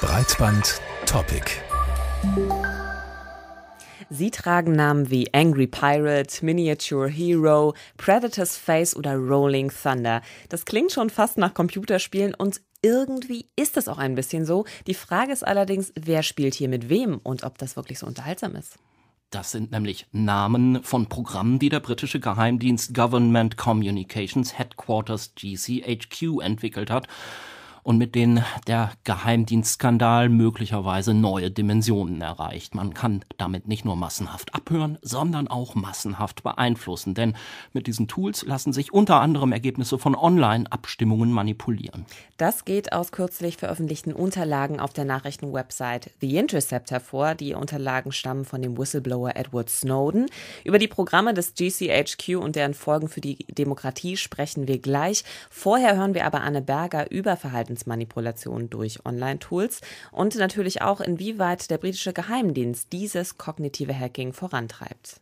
Breitband Topic. Sie tragen Namen wie Angry Pirate, Miniature Hero, Predator's Face oder Rolling Thunder. Das klingt schon fast nach Computerspielen und irgendwie ist es auch ein bisschen so. Die Frage ist allerdings, wer spielt hier mit wem und ob das wirklich so unterhaltsam ist. Das sind nämlich Namen von Programmen, die der britische Geheimdienst Government Communications Headquarters GCHQ entwickelt hat und mit denen der Geheimdienstskandal möglicherweise neue Dimensionen erreicht. Man kann damit nicht nur massenhaft abhören, sondern auch massenhaft beeinflussen, denn mit diesen Tools lassen sich unter anderem Ergebnisse von Online-Abstimmungen manipulieren. Das geht aus kürzlich veröffentlichten Unterlagen auf der Nachrichtenwebsite The Intercept hervor. Die Unterlagen stammen von dem Whistleblower Edward Snowden. Über die Programme des GCHQ und deren Folgen für die Demokratie sprechen wir gleich. Vorher hören wir aber Anne Berger über Verhalten Verhaltensmanipulation durch Online-Tools und natürlich auch, inwieweit der britische Geheimdienst dieses kognitive Hacking vorantreibt.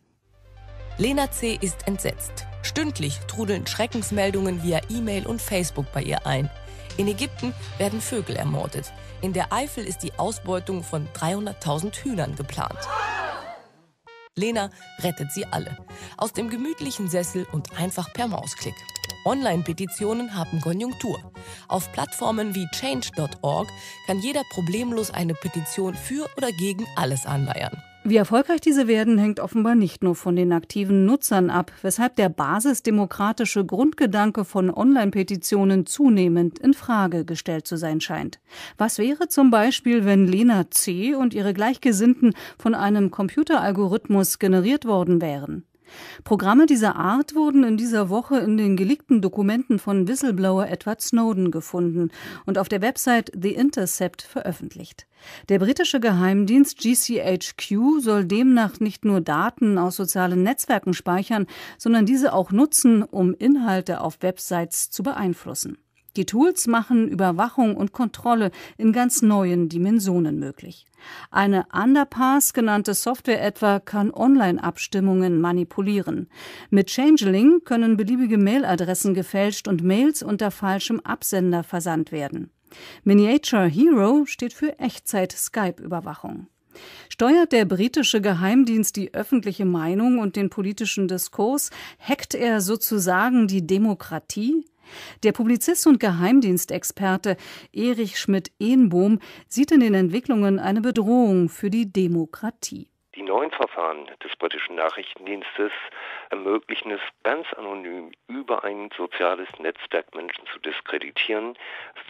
Lena C. ist entsetzt. Stündlich trudeln Schreckensmeldungen via E-Mail und Facebook bei ihr ein. In Ägypten werden Vögel ermordet. In der Eifel ist die Ausbeutung von 300.000 Hühnern geplant. Lena rettet sie alle. Aus dem gemütlichen Sessel und einfach per Mausklick. Online-Petitionen haben Konjunktur. Auf Plattformen wie change.org kann jeder problemlos eine Petition für oder gegen alles anleiern. Wie erfolgreich diese werden, hängt offenbar nicht nur von den aktiven Nutzern ab, weshalb der basisdemokratische Grundgedanke von Online-Petitionen zunehmend in Frage gestellt zu sein scheint. Was wäre zum Beispiel, wenn Lena C. und ihre Gleichgesinnten von einem Computeralgorithmus generiert worden wären? Programme dieser Art wurden in dieser Woche in den geleakten Dokumenten von Whistleblower Edward Snowden gefunden und auf der Website The Intercept veröffentlicht. Der britische Geheimdienst GCHQ soll demnach nicht nur Daten aus sozialen Netzwerken speichern, sondern diese auch nutzen, um Inhalte auf Websites zu beeinflussen. Die Tools machen Überwachung und Kontrolle in ganz neuen Dimensionen möglich. Eine Underpass genannte Software etwa kann Online-Abstimmungen manipulieren. Mit Changeling können beliebige Mailadressen gefälscht und Mails unter falschem Absender versandt werden. Miniature Hero steht für Echtzeit-Skype-Überwachung. Steuert der britische Geheimdienst die öffentliche Meinung und den politischen Diskurs? Hackt er sozusagen die Demokratie? Der Publizist und Geheimdienstexperte Erich Schmidt-Ehnbohm sieht in den Entwicklungen eine Bedrohung für die Demokratie. Die neuen Verfahren des britischen Nachrichtendienstes ermöglichen es ganz anonym über ein soziales Netzwerk Menschen zu diskreditieren,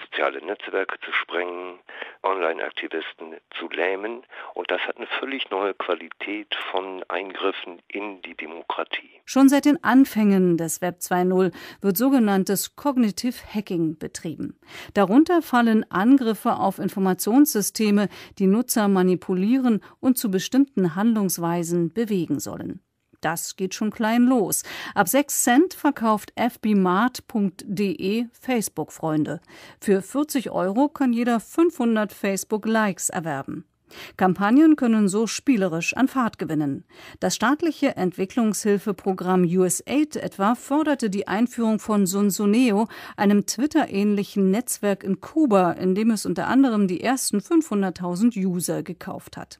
soziale Netzwerke zu sprengen, Online-Aktivisten zu lähmen und das hat eine völlig neue Qualität von Eingriffen in die Demokratie. Schon seit den Anfängen des Web 2.0 wird sogenanntes Cognitive Hacking betrieben. Darunter fallen Angriffe auf Informationssysteme, die Nutzer manipulieren und zu bestimmten Handlungsweisen bewegen sollen. Das geht schon klein los. Ab 6 Cent verkauft fbmart.de Facebook-Freunde. Für 40 Euro kann jeder 500 Facebook-Likes erwerben. Kampagnen können so spielerisch an Fahrt gewinnen. Das staatliche Entwicklungshilfeprogramm USAID etwa förderte die Einführung von Sunsuneo, einem Twitter-ähnlichen Netzwerk in Kuba, in dem es unter anderem die ersten 500.000 User gekauft hat.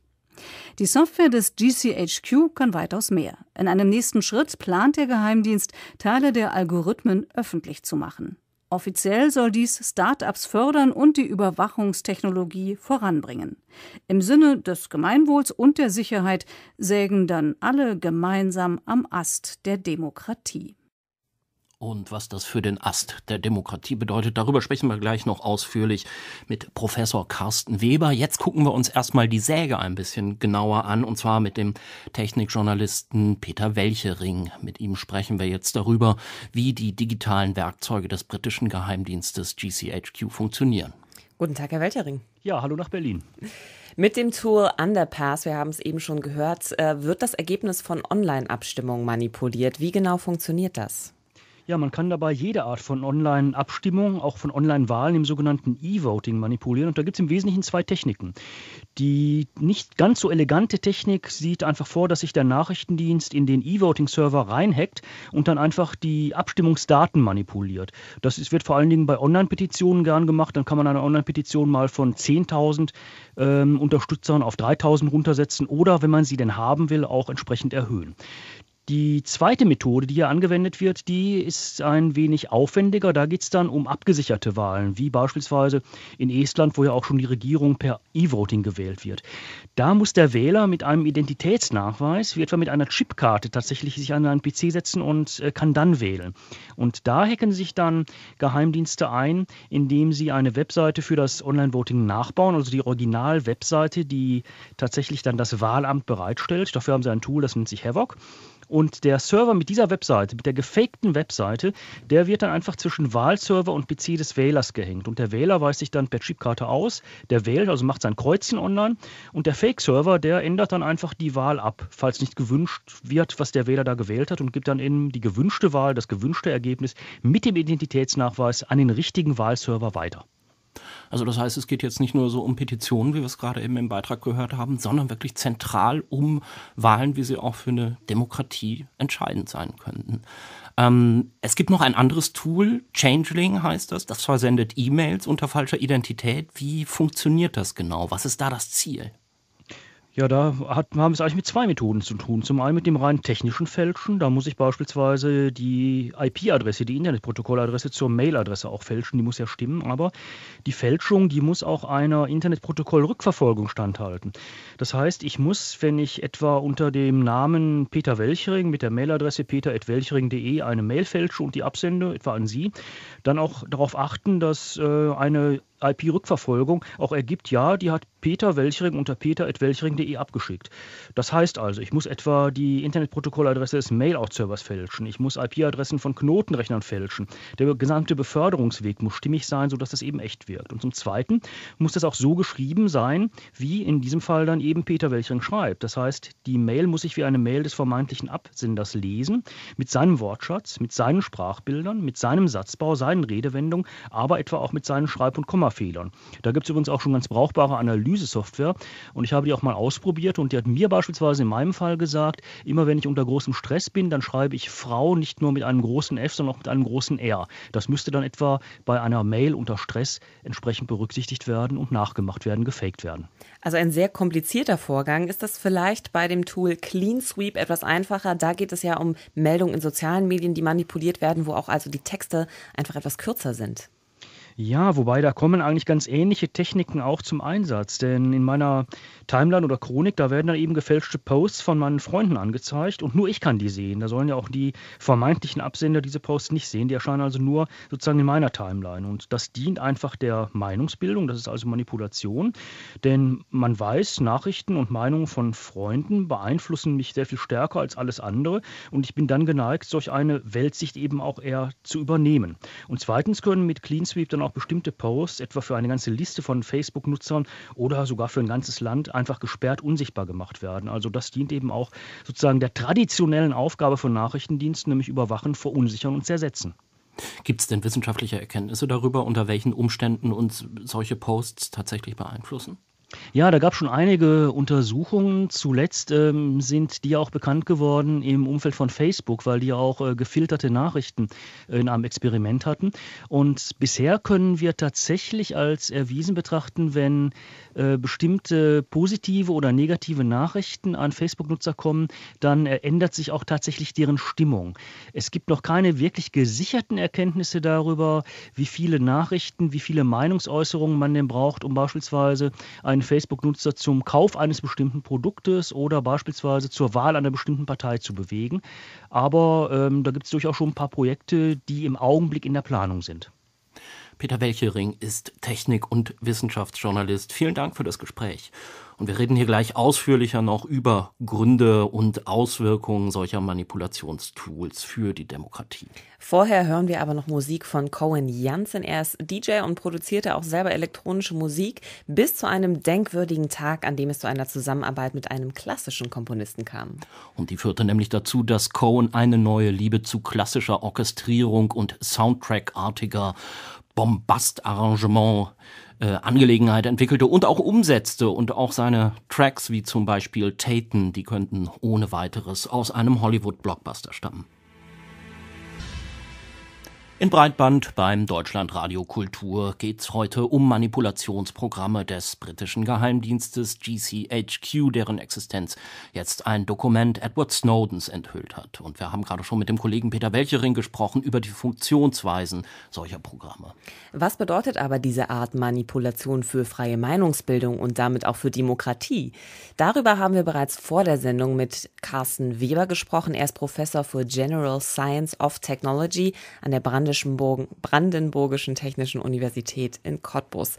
Die Software des GCHQ kann weitaus mehr. In einem nächsten Schritt plant der Geheimdienst, Teile der Algorithmen öffentlich zu machen. Offiziell soll dies Start-ups fördern und die Überwachungstechnologie voranbringen. Im Sinne des Gemeinwohls und der Sicherheit sägen dann alle gemeinsam am Ast der Demokratie. Und was das für den Ast der Demokratie bedeutet, darüber sprechen wir gleich noch ausführlich mit Professor Carsten Weber. Jetzt gucken wir uns erstmal die Säge ein bisschen genauer an, und zwar mit dem Technikjournalisten Peter Welchering. Mit ihm sprechen wir jetzt darüber, wie die digitalen Werkzeuge des britischen Geheimdienstes GCHQ funktionieren. Guten Tag, Herr Welchering. Ja, hallo nach Berlin. Mit dem Tool Underpass, wir haben es eben schon gehört, äh, wird das Ergebnis von Online-Abstimmungen manipuliert. Wie genau funktioniert das? Ja, man kann dabei jede Art von Online-Abstimmung, auch von Online-Wahlen im sogenannten E-Voting manipulieren. Und da gibt es im Wesentlichen zwei Techniken. Die nicht ganz so elegante Technik sieht einfach vor, dass sich der Nachrichtendienst in den E-Voting-Server reinhackt und dann einfach die Abstimmungsdaten manipuliert. Das ist, wird vor allen Dingen bei Online-Petitionen gern gemacht. Dann kann man eine Online-Petition mal von 10.000 ähm, Unterstützern auf 3.000 runtersetzen oder, wenn man sie denn haben will, auch entsprechend erhöhen. Die zweite Methode, die hier angewendet wird, die ist ein wenig aufwendiger. Da geht es dann um abgesicherte Wahlen, wie beispielsweise in Estland, wo ja auch schon die Regierung per E-Voting gewählt wird. Da muss der Wähler mit einem Identitätsnachweis, wie etwa mit einer Chipkarte, tatsächlich sich an einen PC setzen und äh, kann dann wählen. Und da hacken sich dann Geheimdienste ein, indem sie eine Webseite für das Online-Voting nachbauen, also die Original-Webseite, die tatsächlich dann das Wahlamt bereitstellt. Dafür haben sie ein Tool, das nennt sich Havoc. Und der Server mit dieser Webseite, mit der gefakten Webseite, der wird dann einfach zwischen Wahlserver und PC des Wählers gehängt. Und der Wähler weist sich dann per Chipkarte aus, der wählt, also macht sein Kreuzchen online. Und der Fake-Server, der ändert dann einfach die Wahl ab, falls nicht gewünscht wird, was der Wähler da gewählt hat und gibt dann eben die gewünschte Wahl, das gewünschte Ergebnis mit dem Identitätsnachweis an den richtigen Wahlserver weiter. Also das heißt, es geht jetzt nicht nur so um Petitionen, wie wir es gerade eben im Beitrag gehört haben, sondern wirklich zentral um Wahlen, wie sie auch für eine Demokratie entscheidend sein könnten. Ähm, es gibt noch ein anderes Tool, Changeling heißt das, das versendet E-Mails unter falscher Identität. Wie funktioniert das genau? Was ist da das Ziel? Ja, da hat, haben wir es eigentlich mit zwei Methoden zu tun. Zum einen mit dem rein technischen Fälschen. Da muss ich beispielsweise die IP-Adresse, die Internetprotokolladresse zur Mailadresse auch fälschen. Die muss ja stimmen. Aber die Fälschung, die muss auch einer Internetprotokollrückverfolgung standhalten. Das heißt, ich muss, wenn ich etwa unter dem Namen Peter Welchering mit der Mailadresse peter.welchering.de eine Mail fälsche und die absende, etwa an Sie, dann auch darauf achten, dass äh, eine IP-Rückverfolgung auch ergibt, ja, die hat Peter Welchering unter peter.welchering.de abgeschickt. Das heißt also, ich muss etwa die Internetprotokolladresse des Mail-Out-Servers fälschen, ich muss IP-Adressen von Knotenrechnern fälschen, der gesamte Beförderungsweg muss stimmig sein, sodass das eben echt wirkt. Und zum Zweiten muss das auch so geschrieben sein, wie in diesem Fall dann eben Peter Welchering schreibt. Das heißt, die Mail muss ich wie eine Mail des vermeintlichen Absenders lesen, mit seinem Wortschatz, mit seinen Sprachbildern, mit seinem Satzbau, seinen Redewendungen, aber etwa auch mit seinen Schreib- und Komma Schemafehlern. Da gibt es übrigens auch schon ganz brauchbare Analysesoftware und ich habe die auch mal ausprobiert und die hat mir beispielsweise in meinem Fall gesagt, immer wenn ich unter großem Stress bin, dann schreibe ich Frau nicht nur mit einem großen F, sondern auch mit einem großen R. Das müsste dann etwa bei einer Mail unter Stress entsprechend berücksichtigt werden und nachgemacht werden, gefaked werden. Also ein sehr komplizierter Vorgang. Ist das vielleicht bei dem Tool Clean Sweep etwas einfacher? Da geht es ja um Meldungen in sozialen Medien, die manipuliert werden, wo auch also die Texte einfach etwas kürzer sind. Ja, wobei da kommen eigentlich ganz ähnliche Techniken auch zum Einsatz. Denn in meiner Timeline oder Chronik, da werden dann eben gefälschte Posts von meinen Freunden angezeigt und nur ich kann die sehen. Da sollen ja auch die vermeintlichen Absender diese Posts nicht sehen. Die erscheinen also nur sozusagen in meiner Timeline. Und das dient einfach der Meinungsbildung. Das ist also Manipulation. Denn man weiß, Nachrichten und Meinungen von Freunden beeinflussen mich sehr viel stärker als alles andere. Und ich bin dann geneigt, solch eine Weltsicht eben auch eher zu übernehmen. Und zweitens können mit Clean Sweep dann auch auch bestimmte Posts, etwa für eine ganze Liste von Facebook-Nutzern oder sogar für ein ganzes Land, einfach gesperrt, unsichtbar gemacht werden. Also das dient eben auch sozusagen der traditionellen Aufgabe von Nachrichtendiensten, nämlich überwachen, verunsichern und zersetzen. Gibt es denn wissenschaftliche Erkenntnisse darüber, unter welchen Umständen uns solche Posts tatsächlich beeinflussen? Ja, da gab es schon einige Untersuchungen. Zuletzt ähm, sind die auch bekannt geworden im Umfeld von Facebook, weil die auch äh, gefilterte Nachrichten in einem Experiment hatten. Und bisher können wir tatsächlich als erwiesen betrachten, wenn äh, bestimmte positive oder negative Nachrichten an Facebook-Nutzer kommen, dann ändert sich auch tatsächlich deren Stimmung. Es gibt noch keine wirklich gesicherten Erkenntnisse darüber, wie viele Nachrichten, wie viele Meinungsäußerungen man denn braucht, um beispielsweise ein einen Facebook-Nutzer zum Kauf eines bestimmten Produktes oder beispielsweise zur Wahl einer bestimmten Partei zu bewegen. Aber ähm, da gibt es durchaus schon ein paar Projekte, die im Augenblick in der Planung sind. Peter Welchering ist Technik- und Wissenschaftsjournalist. Vielen Dank für das Gespräch. Und wir reden hier gleich ausführlicher noch über Gründe und Auswirkungen solcher Manipulationstools für die Demokratie. Vorher hören wir aber noch Musik von Cohen Jansen. Er ist DJ und produzierte auch selber elektronische Musik bis zu einem denkwürdigen Tag, an dem es zu einer Zusammenarbeit mit einem klassischen Komponisten kam. Und die führte nämlich dazu, dass Cohen eine neue Liebe zu klassischer Orchestrierung und Soundtrackartiger Bombastarrangement äh, Angelegenheit entwickelte und auch umsetzte und auch seine Tracks wie zum Beispiel Taten, die könnten ohne weiteres aus einem Hollywood-Blockbuster stammen. In Breitband beim Deutschlandradio Kultur geht's heute um Manipulationsprogramme des britischen Geheimdienstes GCHQ, deren Existenz jetzt ein Dokument Edward Snowdens enthüllt hat. Und wir haben gerade schon mit dem Kollegen Peter Welchering gesprochen über die Funktionsweisen solcher Programme. Was bedeutet aber diese Art Manipulation für freie Meinungsbildung und damit auch für Demokratie? Darüber haben wir bereits vor der Sendung mit Carsten Weber gesprochen. Er ist Professor für General Science of Technology an der Brandenburg Brandenburgischen Technischen Universität in Cottbus.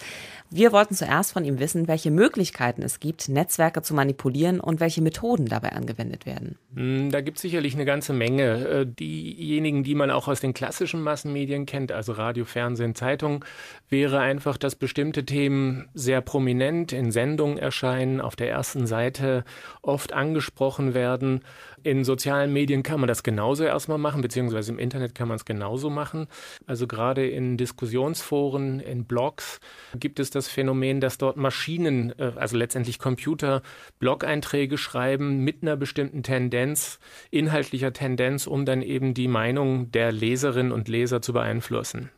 Wir wollten zuerst von ihm wissen, welche Möglichkeiten es gibt, Netzwerke zu manipulieren und welche Methoden dabei angewendet werden. Hm, da gibt es sicherlich eine ganze Menge. Äh, diejenigen, die man auch aus den klassischen Massenmedien kennt, also Radio, Fernsehen, Zeitung, wäre einfach, dass bestimmte Themen sehr prominent in Sendungen erscheinen, auf der ersten Seite oft angesprochen werden in sozialen Medien kann man das genauso erstmal machen, beziehungsweise im Internet kann man es genauso machen. Also gerade in Diskussionsforen, in Blogs gibt es das Phänomen, dass dort Maschinen, äh, also letztendlich Computer, Blog-Einträge schreiben mit einer bestimmten Tendenz, inhaltlicher Tendenz, um dann eben die Meinung der Leserinnen und Leser zu beeinflussen.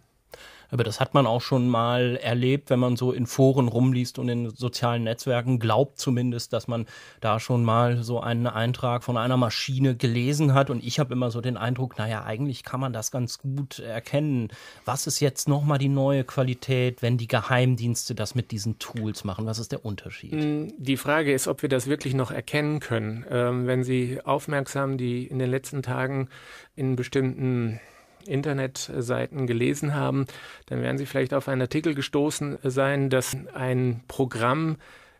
Aber das hat man auch schon mal erlebt, wenn man so in Foren rumliest und in sozialen Netzwerken glaubt zumindest, dass man da schon mal so einen Eintrag von einer Maschine gelesen hat. Und ich habe immer so den Eindruck, naja, eigentlich kann man das ganz gut erkennen. Was ist jetzt nochmal die neue Qualität, wenn die Geheimdienste das mit diesen Tools machen? Was ist der Unterschied? Hm, die Frage ist, ob wir das wirklich noch erkennen können. Ähm, wenn Sie aufmerksam die in den letzten Tagen in bestimmten Internetseiten gelesen haben, dann werden Sie vielleicht auf einen Artikel gestoßen sein, dass ein Programm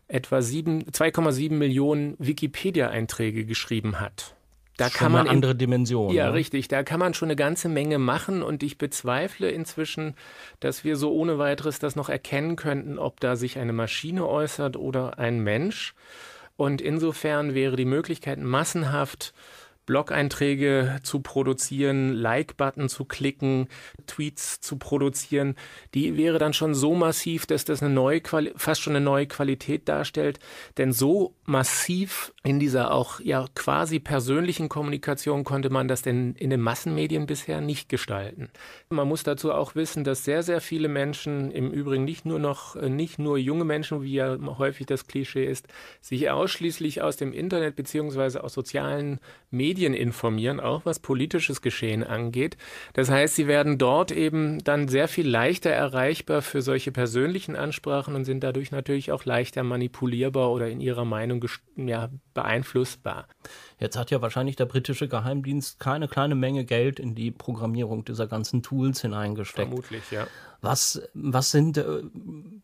etwa 2,7 Millionen Wikipedia-Einträge geschrieben hat. Da schon kann man eine andere Dimension. Ja, ne? richtig. Da kann man schon eine ganze Menge machen und ich bezweifle inzwischen, dass wir so ohne weiteres das noch erkennen könnten, ob da sich eine Maschine äußert oder ein Mensch. Und insofern wäre die Möglichkeit massenhaft Blog-Einträge zu produzieren, Like-Button zu klicken, Tweets zu produzieren, die wäre dann schon so massiv, dass das eine neue Quali fast schon eine neue Qualität darstellt. Denn so massiv in dieser auch ja quasi persönlichen Kommunikation konnte man das denn in den Massenmedien bisher nicht gestalten. Man muss dazu auch wissen, dass sehr, sehr viele Menschen, im Übrigen nicht nur noch, äh, nicht nur junge Menschen, wie ja häufig das Klischee ist, sich ausschließlich aus dem Internet beziehungsweise aus sozialen Medien Medien informieren, auch was politisches Geschehen angeht. Das heißt, sie werden dort eben dann sehr viel leichter erreichbar für solche persönlichen Ansprachen und sind dadurch natürlich auch leichter manipulierbar oder in ihrer Meinung ja, beeinflussbar. Jetzt hat ja wahrscheinlich der britische Geheimdienst keine kleine Menge Geld in die Programmierung dieser ganzen Tools hineingesteckt. Vermutlich, ja. Was, was sind äh,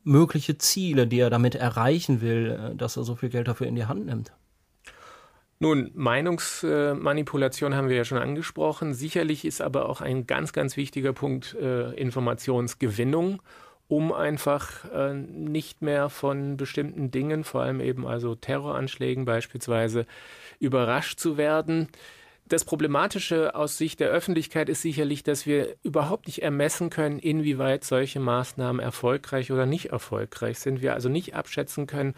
mögliche Ziele, die er damit erreichen will, äh, dass er so viel Geld dafür in die Hand nimmt? Nun, Meinungsmanipulation haben wir ja schon angesprochen. Sicherlich ist aber auch ein ganz, ganz wichtiger Punkt äh, Informationsgewinnung, um einfach äh, nicht mehr von bestimmten Dingen, vor allem eben also Terroranschlägen beispielsweise, überrascht zu werden. Das Problematische aus Sicht der Öffentlichkeit ist sicherlich, dass wir überhaupt nicht ermessen können, inwieweit solche Maßnahmen erfolgreich oder nicht erfolgreich sind. Wir also nicht abschätzen können,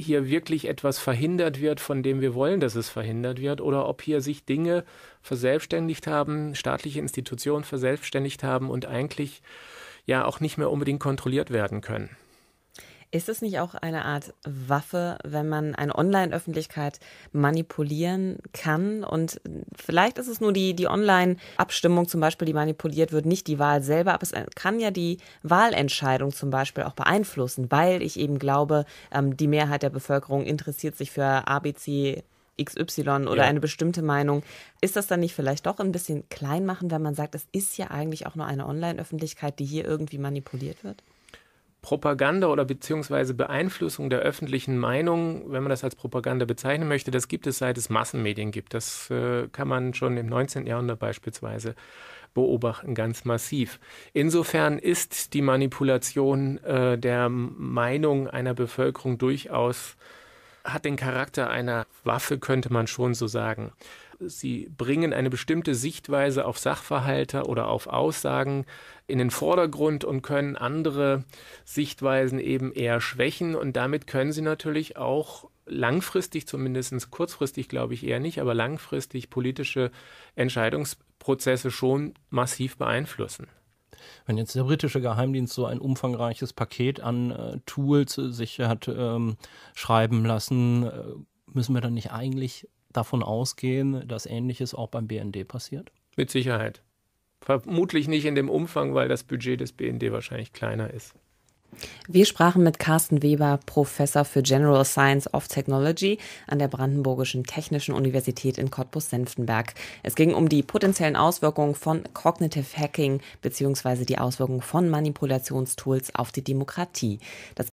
hier wirklich etwas verhindert wird, von dem wir wollen, dass es verhindert wird, oder ob hier sich Dinge verselbstständigt haben, staatliche Institutionen verselbstständigt haben und eigentlich ja auch nicht mehr unbedingt kontrolliert werden können. Ist es nicht auch eine Art Waffe, wenn man eine Online-Öffentlichkeit manipulieren kann? Und vielleicht ist es nur die, die Online-Abstimmung zum Beispiel, die manipuliert wird, nicht die Wahl selber, aber es äh, kann ja die Wahlentscheidung zum Beispiel auch beeinflussen, weil ich eben glaube, ähm, die Mehrheit der Bevölkerung interessiert sich für ABC XY oder ja. eine bestimmte Meinung. Ist das dann nicht vielleicht doch ein bisschen klein machen, wenn man sagt, es ist ja eigentlich auch nur eine Online-Öffentlichkeit, die hier irgendwie manipuliert wird? Propaganda oder beziehungsweise Beeinflussung der öffentlichen Meinung, wenn man das als Propaganda bezeichnen möchte, das gibt es seit es Massenmedien gibt. Das äh, kann man schon im 19. Jahrhundert beispielsweise beobachten, ganz massiv. Insofern ist die Manipulation äh, der Meinung einer Bevölkerung durchaus, hat den Charakter einer Waffe, könnte man schon so sagen. Sie bringen eine bestimmte Sichtweise auf Sachverhalte oder auf Aussagen in den Vordergrund und können andere Sichtweisen eben eher schwächen. Und damit können Sie natürlich auch langfristig, zumindest kurzfristig glaube ich eher nicht, aber langfristig politische Entscheidungsprozesse schon massiv beeinflussen. Wenn jetzt der britische Geheimdienst so ein umfangreiches Paket an äh, Tools sich hat ähm, schreiben lassen, äh, müssen wir dann nicht eigentlich davon ausgehen, dass Ähnliches auch beim BND passiert? Mit Sicherheit. Vermutlich nicht in dem Umfang, weil das Budget des BND wahrscheinlich kleiner ist. Wir sprachen mit Carsten Weber, Professor für General Science of Technology an der Brandenburgischen Technischen Universität in Cottbus-Senftenberg. Es ging um die potenziellen Auswirkungen von Cognitive Hacking bzw. die Auswirkungen von Manipulationstools auf die Demokratie. Das